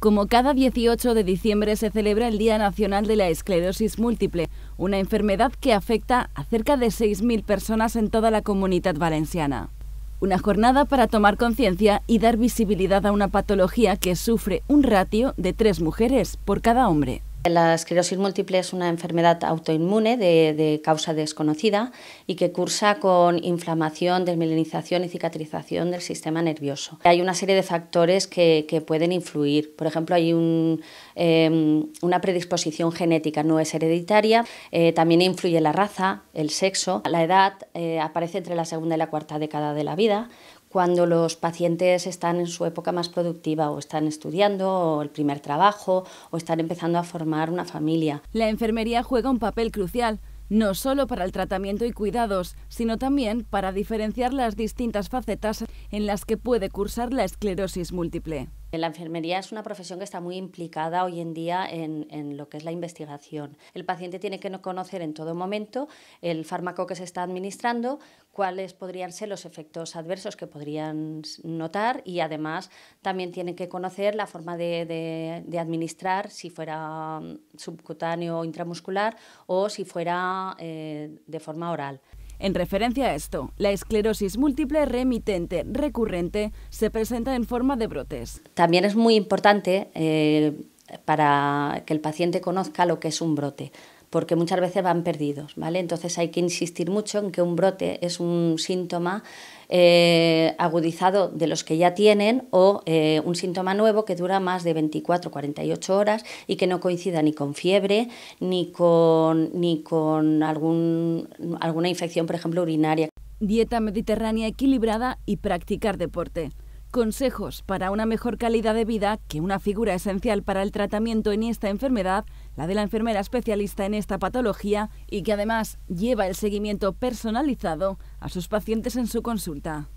Como cada 18 de diciembre se celebra el Día Nacional de la Esclerosis Múltiple, una enfermedad que afecta a cerca de 6.000 personas en toda la comunidad valenciana. Una jornada para tomar conciencia y dar visibilidad a una patología que sufre un ratio de tres mujeres por cada hombre. La esclerosis múltiple es una enfermedad autoinmune de, causa desconocida y que cursa con inflamación, desmelinización y cicatrización del sistema nervioso. Hay una serie de factores que, pueden influir. Por ejemplo, hay em, una predisposición genética, no es hereditaria. Eh, también influye la raza, el sexo. La edad eh, aparece entre la segunda y la cuarta década de la vida, cuando los pacientes están en su época más productiva o están estudiando o el primer trabajo o están empezando a formar una familia. La enfermería juega un papel crucial, no solo para el tratamiento y cuidados, sino también para diferenciar las distintas facetas en las que puede cursar la esclerosis múltiple. La enfermería es una profesión que está muy implicada hoy en día en, lo que es la investigación. El paciente tiene que conocer en todo momento el fármaco que se está administrando, cuáles podrían ser los efectos adversos que podrían notar y además también tiene que conocer la forma de, administrar, si fuera mm, subcutáneo o intramuscular o si fuera eh, de forma oral. En referencia a esto, la esclerosis múltiple remitente recurrente se presenta en forma de brotes. También es muy importante eh, para que el paciente conozca lo que es un brote porque muchas veces van perdidos, ¿vale? Entonces hay que insistir mucho en que un brote es un síntoma eh, agudizado de los que ya tienen o eh, un síntoma nuevo que dura más de 24 48 horas y que no coincida ni con fiebre ni con, ni con algún, alguna infección, por ejemplo, urinaria. Dieta mediterránea equilibrada y practicar deporte. Consejos para una mejor calidad de vida, que una figura esencial para el tratamiento en esta enfermedad, la de la enfermera especialista en esta patología y que además lleva el seguimiento personalizado a sus pacientes en su consulta.